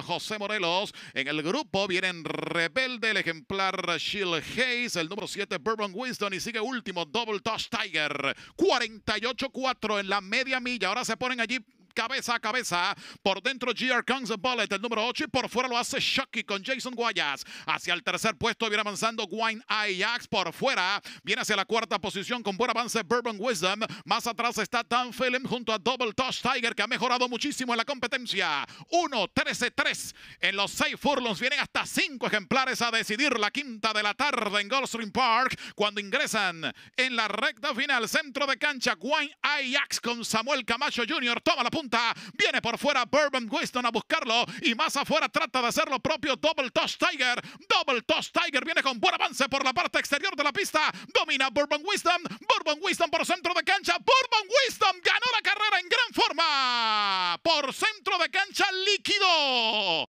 José Morelos. En el grupo vienen Rebelde, el ejemplar Shield Hayes, el número 7 Bourbon Winston y sigue último Double Touch Tiger. 48-4 en la media milla. Ahora se ponen allí cabeza a cabeza. Por dentro GR Kong's Bullet, el número 8, y por fuera lo hace Shocky con Jason Guayas. Hacia el tercer puesto viene avanzando Wine Ajax por fuera. Viene hacia la cuarta posición con buen avance Bourbon Wisdom. Más atrás está Dan phillips junto a Double Touch Tiger que ha mejorado muchísimo en la competencia. 1-13-3 en los 6 furlongs. Vienen hasta cinco ejemplares a decidir la quinta de la tarde en Goldstream Park cuando ingresan en la recta final. Centro de cancha Wine Ajax con Samuel Camacho Jr. Toma la Viene por fuera Bourbon Winston a buscarlo y más afuera trata de hacer lo propio Double Toss Tiger. Double Toss Tiger viene con buen avance por la parte exterior de la pista. Domina Bourbon Wisdom. Bourbon Wisdom por centro de cancha. Bourbon Wisdom ganó la carrera en gran forma. Por centro de cancha líquido.